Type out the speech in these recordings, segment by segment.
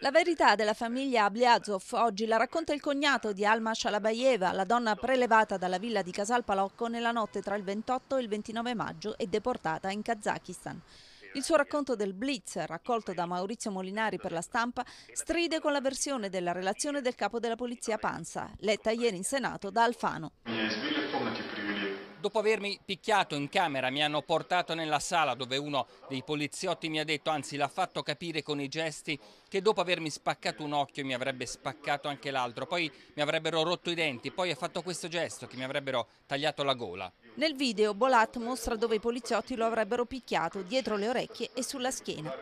La verità della famiglia Abliazov oggi la racconta il cognato di Alma Shalabayeva, la donna prelevata dalla villa di Casal Palocco nella notte tra il 28 e il 29 maggio e deportata in Kazakistan. Il suo racconto del Blitz, raccolto da Maurizio Molinari per la stampa, stride con la versione della relazione del capo della polizia Panza, letta ieri in Senato da Alfano. Dopo avermi picchiato in camera mi hanno portato nella sala dove uno dei poliziotti mi ha detto, anzi l'ha fatto capire con i gesti, che dopo avermi spaccato un occhio mi avrebbe spaccato anche l'altro, poi mi avrebbero rotto i denti, poi ha fatto questo gesto che mi avrebbero tagliato la gola. Nel video Bolat mostra dove i poliziotti lo avrebbero picchiato, dietro le orecchie e sulla schiena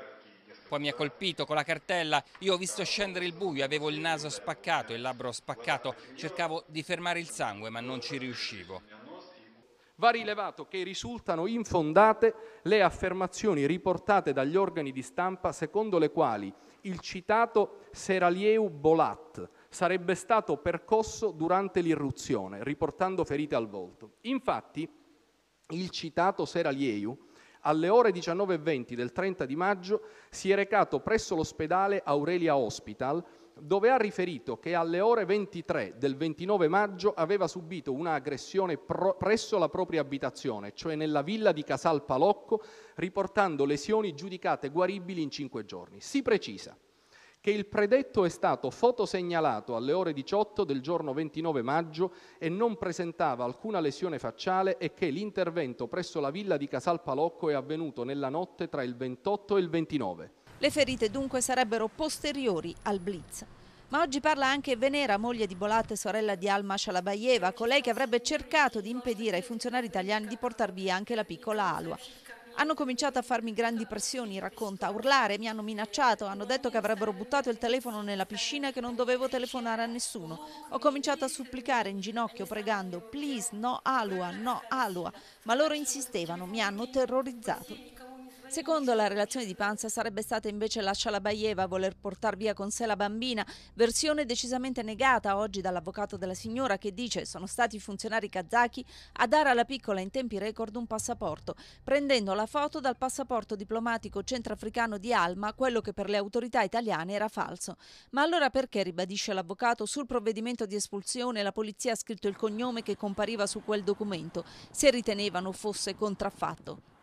poi mi ha colpito con la cartella, io ho visto scendere il buio, avevo il naso spaccato, il labbro spaccato, cercavo di fermare il sangue ma non ci riuscivo va rilevato che risultano infondate le affermazioni riportate dagli organi di stampa secondo le quali il citato Seralieu Bolat sarebbe stato percosso durante l'irruzione, riportando ferite al volto. Infatti, il citato Seralieu alle ore 19.20 del 30 di maggio si è recato presso l'ospedale Aurelia Hospital dove ha riferito che alle ore 23 del 29 maggio aveva subito un'aggressione presso la propria abitazione, cioè nella villa di Casal Palocco, riportando lesioni giudicate guaribili in cinque giorni. Si precisa che il predetto è stato fotosegnalato alle ore 18 del giorno 29 maggio e non presentava alcuna lesione facciale e che l'intervento presso la villa di Casal Palocco è avvenuto nella notte tra il 28 e il 29. Le ferite dunque sarebbero posteriori al blitz. Ma oggi parla anche Venera, moglie di Bolate, sorella di Alma Shalabayeva, colei che avrebbe cercato di impedire ai funzionari italiani di portare via anche la piccola Alua. Hanno cominciato a farmi grandi pressioni, racconta, a urlare, mi hanno minacciato, hanno detto che avrebbero buttato il telefono nella piscina e che non dovevo telefonare a nessuno. Ho cominciato a supplicare in ginocchio, pregando, please, no Alua, no Alua, ma loro insistevano, mi hanno terrorizzato. Secondo la relazione di Panza sarebbe stata invece la Cialabayeva a voler portare via con sé la bambina, versione decisamente negata oggi dall'avvocato della signora che dice sono stati i funzionari kazaki a dare alla piccola in tempi record un passaporto, prendendo la foto dal passaporto diplomatico centrafricano di Alma, quello che per le autorità italiane era falso. Ma allora perché, ribadisce l'avvocato, sul provvedimento di espulsione la polizia ha scritto il cognome che compariva su quel documento, se ritenevano fosse contraffatto?